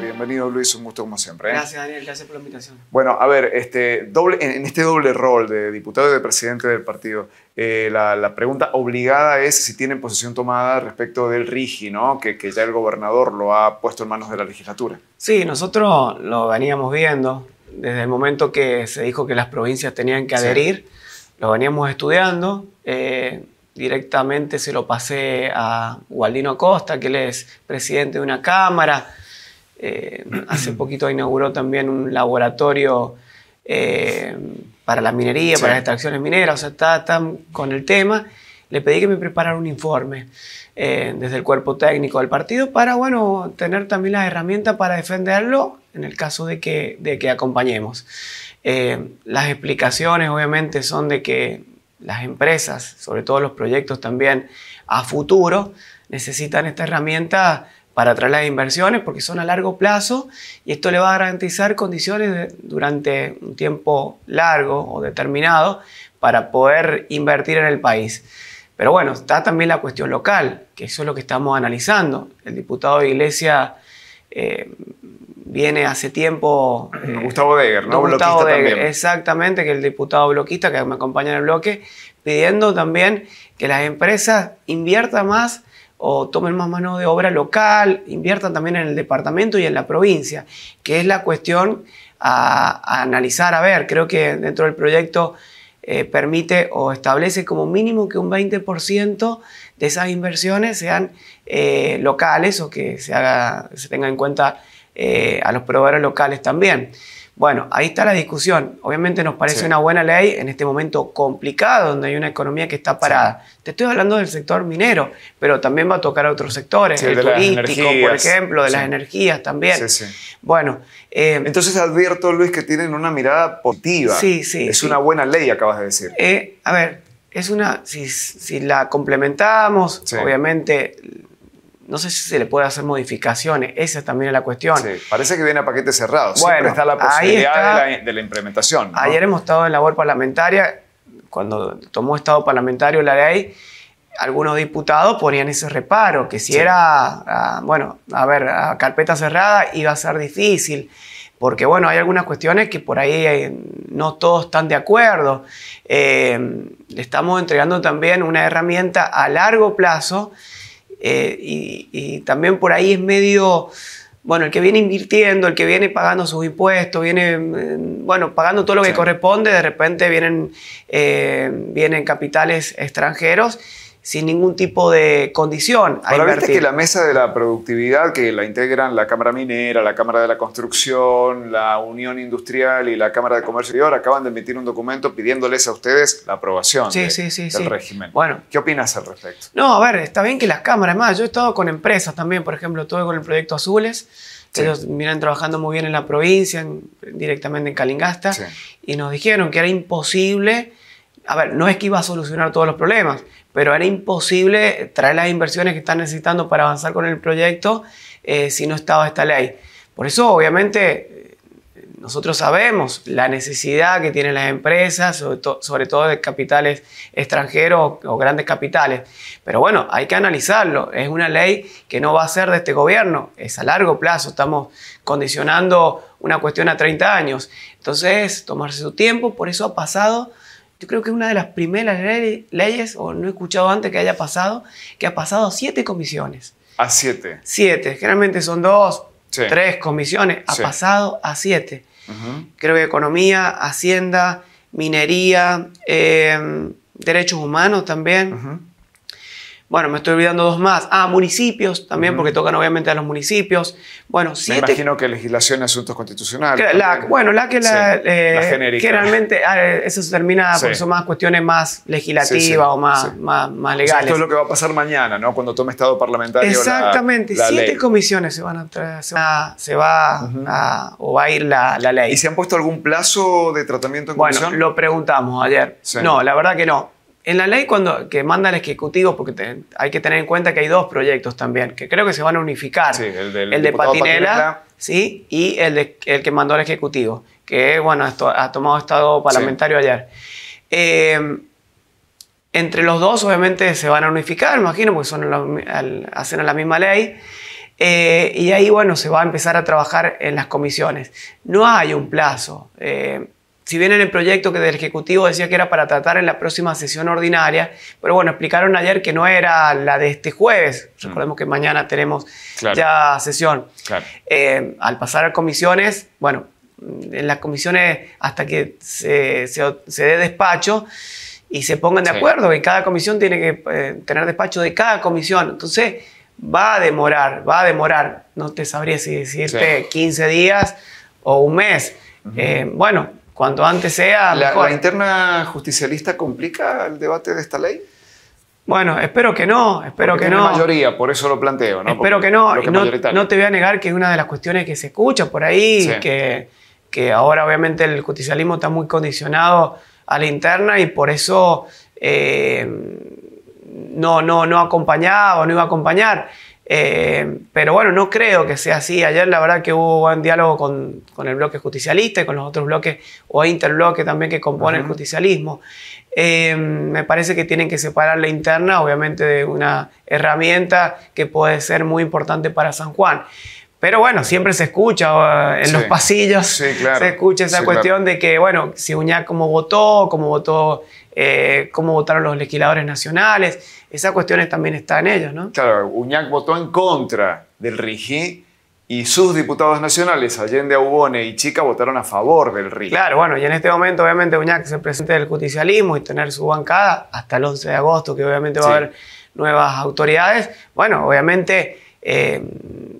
Bienvenido Luis, un gusto como siempre. ¿eh? Gracias Daniel, gracias por la invitación. Bueno, a ver, este, doble, en, este doble rol de diputado y de presidente del partido, eh, la, pregunta obligada es si tienen posición tomada respecto del RIGI, ¿no? que ya el gobernador lo ha puesto en manos de la legislatura. Sí, nosotros lo veníamos viendo, desde el momento que se dijo que las provincias tenían que adherir, lo veníamos estudiando. Eh, directamente se lo pasé a Gualdino Acosta, que él es presidente de una cámara. Eh, hace poquito inauguró también un laboratorio eh, para la minería, para las extracciones mineras, o sea, está, tan con el tema. Le pedí que me preparara un informe desde el cuerpo técnico del partido para, bueno, tener también las herramientas para defenderlo en el caso de que, de que acompañemos. Eh, las explicaciones obviamente son de que las empresas, sobre todo los proyectos también a futuro, necesitan esta herramienta para atraer las inversiones porque son a largo plazo y esto le va a garantizar condiciones durante un tiempo largo o determinado para poder invertir en el país. Pero bueno, está también la cuestión local, que eso es lo que estamos analizando. El diputado de Iglesia eh, viene hace tiempo. Eh, Gustavo Deger, ¿no? bloquista exactamente, que el diputado bloquista que me acompaña en el bloque, pidiendo también que las empresas inviertan más o tomen más mano de obra local, inviertan también en el departamento y en la provincia, que es la cuestión a, analizar. A ver, creo que dentro del proyecto eh, permite o establece como mínimo que un 20% de esas inversiones sean eh, locales o que se, haga, se tenga en cuenta eh, a los proveedores locales también. Bueno, ahí está la discusión. Obviamente nos parece una buena ley en este momento complicado, donde hay una economía que está parada. Te estoy hablando del sector minero, pero también va a tocar a otros sectores, el turístico, por ejemplo, de las energías también. Bueno. Eh, Entonces advierto, Luis, que tienen una mirada positiva. Sí, sí. Es una buena ley, acabas de decir. Eh, a ver, es una. si la complementamos, obviamente no sé si se le puede hacer modificaciones. Esa también es la cuestión. parece que viene a paquetes cerrados. Bueno, está la posibilidad De, la, implementación. Ayer hemos estado en labor parlamentaria. Cuando tomó estado parlamentario la ley, algunos diputados ponían ese reparo, que si era, ah, bueno, a ver, a carpeta cerrada iba a ser difícil, porque bueno, hay algunas cuestiones que por ahí eh, no todos están de acuerdo. Eh, le estamos entregando también una herramienta a largo plazo eh, y, también por ahí es medio, bueno, el que viene invirtiendo, el que viene pagando sus impuestos, viene, eh, bueno, pagando todo lo que corresponde, de repente vienen, eh, vienen capitales extranjeros sin ningún tipo de condición. A ver que la mesa de la productividad, que la integran la Cámara Minera, la Cámara de la Construcción, la Unión Industrial y la Cámara de Comercio ahora acaban de emitir un documento pidiéndoles a ustedes la aprobación del régimen. Bueno, ¿Qué opinas al respecto? No, a ver, está bien que las cámaras, más, yo he estado con empresas también, por ejemplo, todo con el proyecto Azules, Ellos miran trabajando muy bien en la provincia, directamente en Calingasta, y nos dijeron que era imposible, a ver, no es que iba a solucionar todos los problemas, pero era imposible traer las inversiones que están necesitando para avanzar con el proyecto eh, si no estaba esta ley. Por eso, obviamente, nosotros sabemos la necesidad que tienen las empresas, sobre, todo de capitales extranjeros o grandes capitales. Pero bueno, hay que analizarlo. Es una ley que no va a ser de este gobierno, es a largo plazo. Estamos condicionando una cuestión a 30 años. Entonces, tomarse su tiempo, por eso ha pasado yo creo que es una de las primeras leyes, o no he escuchado antes que haya pasado, que ha pasado a siete comisiones. ¿A siete? Siete. Generalmente son dos, tres comisiones. Ha pasado a siete. Creo que economía, hacienda, minería, eh, derechos humanos también. Bueno, me estoy olvidando dos más. Ah, municipios también, porque tocan obviamente a los municipios. Bueno, siete. Me imagino que legislación y asuntos constitucionales. bueno, la que la, la eh, Generalmente ah, eh, eso se termina por porque son más cuestiones más legislativas o más, más, más, legales. esto es lo que va a pasar mañana, ¿no? Cuando tome estado parlamentario. Exactamente. siete comisiones se van a traer, se va, a, o va a ir la, ley. ¿Y se han puesto algún plazo de tratamiento en comisión? Bueno, lo preguntamos ayer. No, la verdad que no. En la ley cuando, que manda el Ejecutivo, porque hay que tener en cuenta que hay dos proyectos también, que creo que se van a unificar. el, de Patinela, ¿sí? y el, el, que mandó el Ejecutivo, que bueno, ha tomado estado parlamentario ayer. Eh, entre los dos obviamente se van a unificar, imagino, porque son hacen la misma ley. Eh, y ahí, bueno, se va a empezar a trabajar en las comisiones. No hay un plazo. Eh, si bien en el proyecto que del Ejecutivo decía que era para tratar en la próxima sesión ordinaria, pero bueno, explicaron ayer que no era la de este jueves. Mm. Recordemos que mañana tenemos ya sesión. Eh, al pasar a comisiones, bueno, en las comisiones hasta que se, se, dé despacho y se pongan de acuerdo, y cada comisión tiene que eh, tener despacho de cada comisión. Entonces, va a demorar, va a demorar. No te sabría si decirte 15 días o un mes. Eh, bueno, Cuanto antes sea. La, interna justicialista complica el debate de esta ley? Bueno, espero que no, espero que no. mayoría, por eso lo planteo. ¿no? Espero que no. no, te voy a negar que es una de las cuestiones que se escucha por ahí, que, que ahora obviamente el justicialismo está muy condicionado a la interna y por eso eh, no, no, no acompañaba o no iba a acompañar. Eh, pero bueno, no creo que sea así. Ayer la verdad que hubo buen diálogo con, el bloque justicialista y con los otros bloques o interbloque también que compone el justicialismo. Eh, me parece que tienen que separar la interna, obviamente, de una herramienta que puede ser muy importante para San Juan. Pero bueno, siempre se escucha eh, en los pasillos, se escucha esa cuestión de que, bueno, si Uñac cómo votó, como votó, cómo votaron los legisladores nacionales esas cuestiones también están en ellos, ¿no? Claro, Uñac votó en contra del RIGI y sus diputados nacionales, Allende Aubone y Chica, votaron a favor del RIGI. Claro, bueno, y en este momento obviamente Uñac se presenta del judicialismo y tener su bancada hasta el 11 de agosto, que obviamente va a haber nuevas autoridades. Bueno, obviamente... Eh,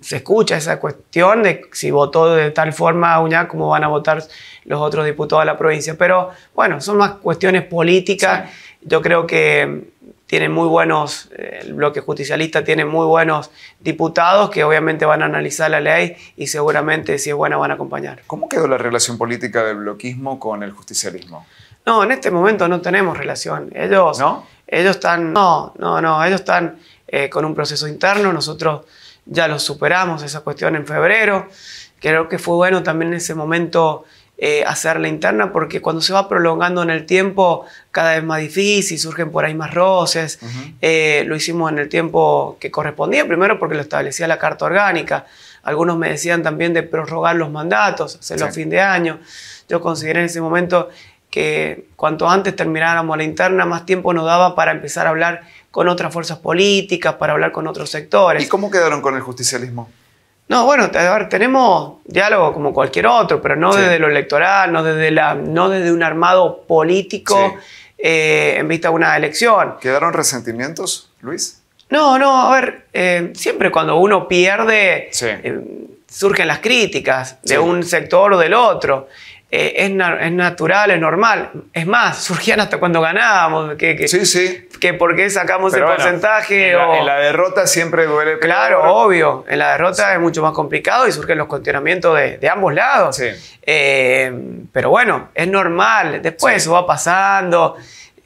se escucha esa cuestión de si votó de tal forma Uñac como van a votar los otros diputados de la provincia. Pero bueno, son más cuestiones políticas. Yo creo que tienen muy buenos, eh, el bloque justicialista tiene muy buenos diputados que obviamente van a analizar la ley y seguramente si es buena van a acompañar. ¿Cómo quedó la relación política del bloquismo con el justicialismo? No, en este momento no tenemos relación. Ellos, ellos están, no, no, no, ellos están eh, con un proceso interno, nosotros ya lo superamos esa cuestión en febrero. Creo que fue bueno también en ese momento eh, hacer la interna, porque cuando se va prolongando en el tiempo, cada vez más difícil, surgen por ahí más roces. Eh, lo hicimos en el tiempo que correspondía, primero porque lo establecía la Carta Orgánica. Algunos me decían también de prorrogar los mandatos, hacerlo fin de año. Yo consideré en ese momento que cuanto antes termináramos la interna, más tiempo nos daba para empezar a hablar con otras fuerzas políticas, para hablar con otros sectores. ¿Y cómo quedaron con el justicialismo? No, bueno, a ver, tenemos diálogo como cualquier otro, pero no desde lo electoral, no desde, la, no desde un armado político eh, en vista de una elección. ¿Quedaron resentimientos, Luis? No, no, a ver, eh, siempre cuando uno pierde eh, surgen las críticas de un sector o del otro. Eh, es, natural, es normal. Es más, surgían hasta cuando ganábamos. Que, que, sí, sí. Que por qué sacamos el porcentaje. En la, derrota siempre duele. Claro, obvio. En la derrota es mucho más complicado y surgen los cuestionamientos de, ambos lados. Sí. Eh, pero bueno, es normal. Después eso va pasando.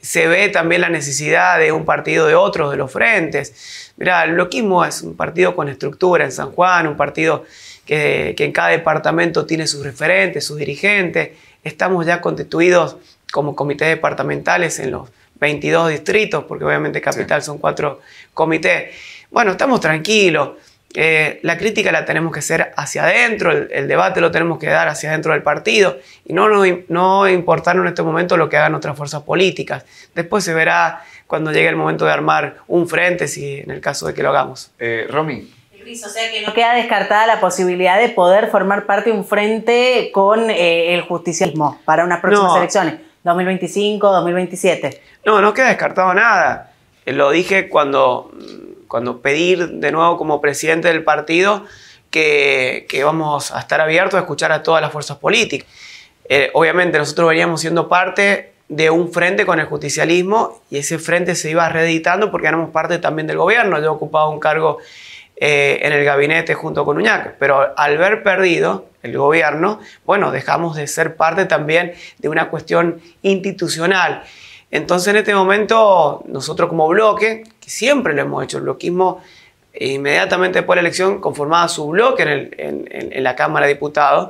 Se ve también la necesidad de un partido de otros, de los frentes. Mirá, el bloquismo es un partido con estructura en San Juan, un partido que, en cada departamento tiene sus referentes, sus dirigentes. Estamos ya constituidos como comités departamentales en los 22 distritos, porque obviamente Capital son cuatro comités. Bueno, estamos tranquilos. Eh, la crítica la tenemos que hacer hacia adentro, el, debate lo tenemos que dar hacia adentro del partido y no, no, importarnos en este momento lo que hagan otras fuerzas políticas. Después se verá cuando llegue el momento de armar un frente, si en el caso de que lo hagamos. Eh, Romy, o sea que no queda descartada la posibilidad de poder formar parte de un frente con eh, el justicialismo para unas próximas elecciones, 2025, 2027. No, no queda descartado nada. Eh, lo dije cuando, cuando pedí de nuevo como presidente del partido que, que vamos a estar abiertos a escuchar a todas las fuerzas políticas. Eh, obviamente nosotros veníamos siendo parte de un frente con el justicialismo y ese frente se iba reeditando porque éramos parte también del gobierno. Yo he ocupado un cargo eh, en el gabinete junto con Uñac. Pero al ver perdido el gobierno, bueno, dejamos de ser parte también de una cuestión institucional. Entonces en este momento nosotros como bloque, que siempre lo hemos hecho, el bloquismo eh, inmediatamente después de la elección conformaba su bloque en, en la Cámara de Diputados,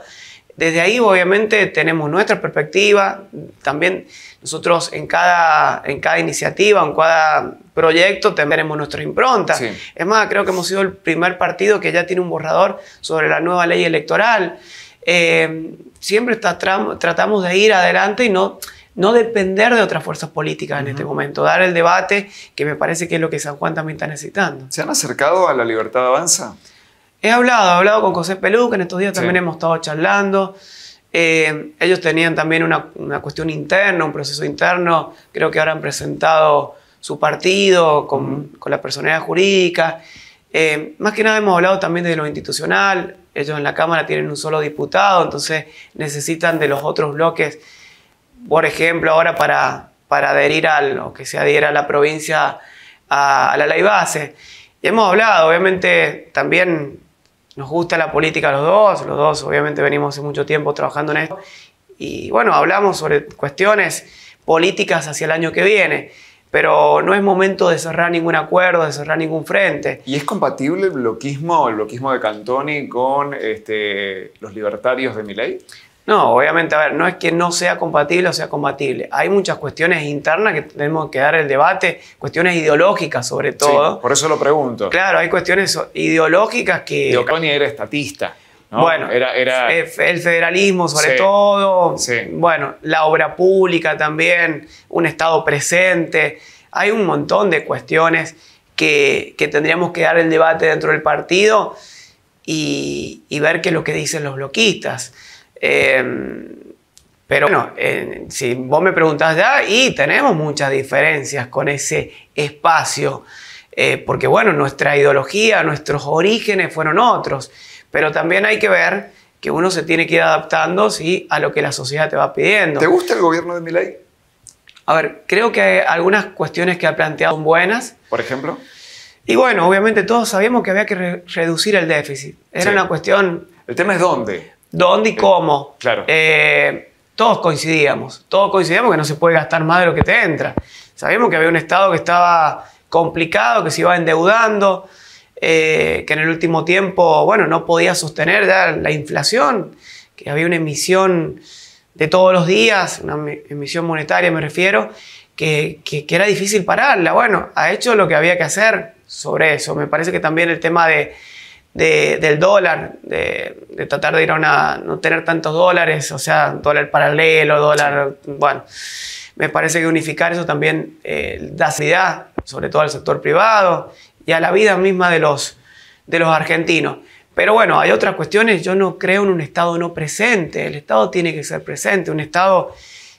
desde ahí, obviamente, tenemos nuestra perspectiva. También nosotros en cada, en cada iniciativa, en cada proyecto, tenemos nuestra impronta. Es más, creo que hemos sido el primer partido que ya tiene un borrador sobre la nueva ley electoral. Eh, siempre está, tratamos de ir adelante y no, no depender de otras fuerzas políticas en este momento, dar el debate, que me parece que es lo que San Juan también está necesitando. ¿Se han acercado a la libertad de avanza? He hablado, he hablado con José Peluca, en estos días también hemos estado charlando. Eh, ellos tenían también una, cuestión interna, un proceso interno. Creo que ahora han presentado su partido con, la personalidad jurídica. Eh, más que nada hemos hablado también de lo institucional. Ellos en la Cámara tienen un solo diputado, entonces necesitan de los otros bloques. Por ejemplo, ahora para, para adherir a lo que se adhiera a la provincia a, a la ley base. Y hemos hablado, obviamente, también nos gusta la política los dos, los dos obviamente venimos hace mucho tiempo trabajando en esto. Y bueno, hablamos sobre cuestiones políticas hacia el año que viene, pero no es momento de cerrar ningún acuerdo, de cerrar ningún frente. ¿Y es compatible el bloquismo, el bloquismo de Cantoni con este, los libertarios de Milei? No, obviamente, a ver, no es que no sea compatible o sea compatible. Hay muchas cuestiones internas que tenemos que dar el debate, cuestiones ideológicas sobre todo. Sí, por eso lo pregunto. Claro, hay cuestiones ideológicas que... Oconi era estatista. ¿no? Bueno, era, eh, el federalismo sobre todo, bueno, la obra pública también, un Estado presente. Hay un montón de cuestiones que, tendríamos que dar el debate dentro del partido y, y ver qué es lo que dicen los bloquistas. Em, pero bueno, si vos me preguntás ya, ah, y tenemos muchas diferencias con ese espacio, eh, porque bueno, nuestra ideología, nuestros orígenes fueron otros, pero también hay que ver que uno se tiene que ir adaptando ¿sí? a lo que la sociedad te va pidiendo. ¿Te gusta el gobierno de Milei? A ver, creo que algunas cuestiones que ha planteado son buenas. Por ejemplo. Y bueno, obviamente todos sabíamos que había que reducir el déficit. Era una cuestión... El tema es dónde dónde y eh, cómo. Claro. Eh, todos coincidíamos, todos coincidíamos que no se puede gastar más de lo que te entra. Sabíamos que había un Estado que estaba complicado, que se iba endeudando, eh, que en el último tiempo, bueno, no podía sostener ya la inflación, que había una emisión de todos los días, una emisión monetaria me refiero, que era difícil pararla. Bueno, ha hecho lo que había que hacer sobre eso. Me parece que también el tema de del dólar, de, tratar de ir a no tener tantos dólares, o sea, dólar paralelo, dólar, bueno, me parece que unificar eso también eh, da seguridad, sobre todo al sector privado y a la vida misma de los, de los argentinos. Pero bueno, hay otras cuestiones, yo no creo en un Estado no presente, el Estado tiene que ser presente, un Estado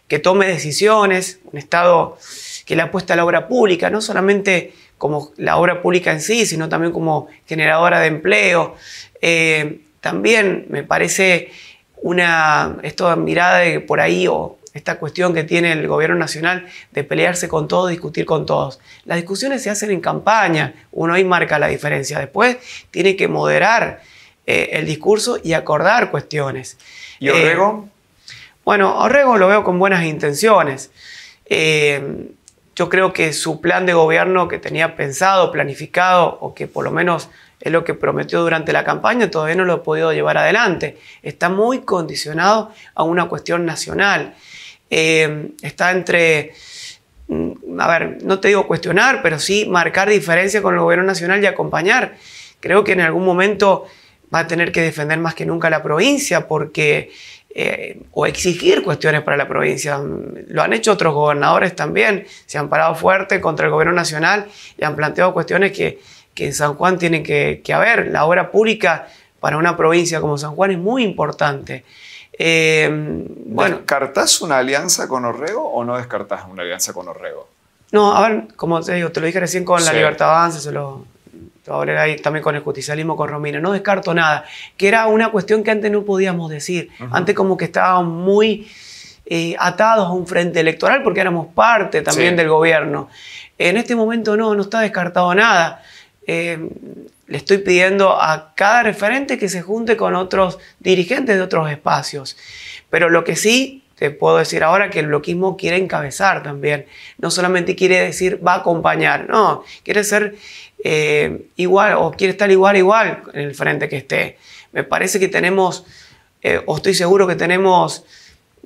que tome decisiones, un Estado que le apuesta a la obra pública, no solamente como la obra pública en sí, sino también como generadora de empleo. Eh, también me parece una, esta mirada de por ahí o esta cuestión que tiene el gobierno nacional de pelearse con todos, discutir con todos. Las discusiones se hacen en campaña, uno ahí marca la diferencia. Después tiene que moderar eh, el discurso y acordar cuestiones. ¿Y Orrego? Eh, bueno, Orrego lo veo con buenas intenciones yo creo que su plan de gobierno que tenía pensado, planificado, o que por lo menos es lo que prometió durante la campaña, todavía no lo ha podido llevar adelante. Está muy condicionado a una cuestión nacional. Eh, está entre, mm, a ver, no te digo cuestionar, pero sí marcar diferencia con el gobierno nacional y acompañar. Creo que en algún momento va a tener que defender más que nunca la provincia porque o exigir cuestiones para la provincia. Lo han hecho otros gobernadores también, se han parado fuerte contra el gobierno nacional y han planteado cuestiones que, en San Juan tienen que, haber. La obra pública para una provincia como San Juan es muy importante. Eh, bueno, ¿Descartás una alianza con Orrego o no descartás una alianza con Orrego? No, a ver, como te digo, te lo dije recién con la Libertad Avanza, se lo, ahora ahí también con el justicialismo, con Romina, no descarto nada, que era una cuestión que antes no podíamos decir, antes como que estábamos muy eh, atados a un frente electoral porque éramos parte también del gobierno. En este momento no, no está descartado nada. Eh, le estoy pidiendo a cada referente que se junte con otros dirigentes de otros espacios. Pero lo que sí te puedo decir ahora que el bloquismo quiere encabezar también. No solamente quiere decir va a acompañar, no, quiere ser eh, igual o quiere estar igual, igual en el frente que esté. Me parece que tenemos, eh, o estoy seguro que tenemos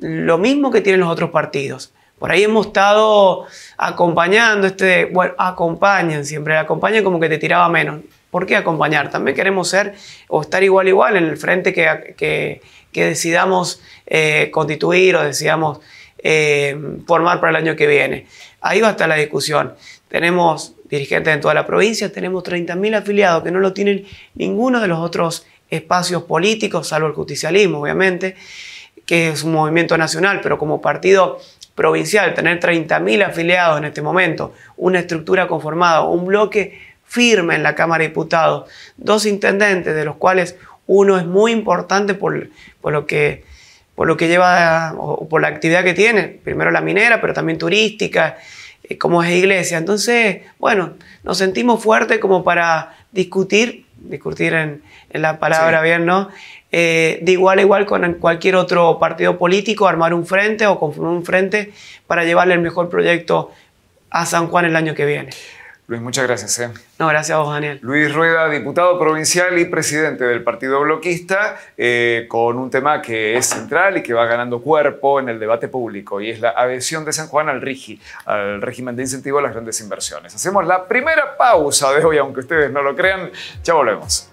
lo mismo que tienen los otros partidos. Por ahí hemos estado acompañando este, bueno, acompañan siempre, acompañan como que te tiraba menos. ¿Por qué acompañar? También queremos ser o estar igual igual en el frente que, que, que decidamos eh, constituir o decidamos eh, formar para el año que viene. Ahí va a estar la discusión. Tenemos dirigentes en toda la provincia, tenemos 30.000 afiliados que no lo tienen ninguno de los otros espacios políticos, salvo el justicialismo, obviamente, que es un movimiento nacional, pero como partido provincial, tener 30.000 afiliados en este momento, una estructura conformada, un bloque firme en la Cámara de Diputados, dos intendentes, de los cuales uno es muy importante por, lo que por lo que lleva o por la actividad que tiene, primero la minera, pero también turística, eh, como es iglesia. Entonces, bueno, nos sentimos fuertes como para discutir, discutir en, la palabra bien, ¿no? Eh, de igual a igual con cualquier otro partido político, armar un frente o conformar un frente para llevarle el mejor proyecto a San Juan el año que viene. Luis, muchas gracias. Eh. No, gracias a vos, Daniel. Luis Rueda, diputado provincial y presidente del Partido Bloquista, eh, con un tema que es central y que va ganando cuerpo en el debate público, y es la adhesión de San Juan al RIGI, al régimen de incentivo a las grandes inversiones. Hacemos la primera pausa de hoy, aunque ustedes no lo crean. Ya volvemos.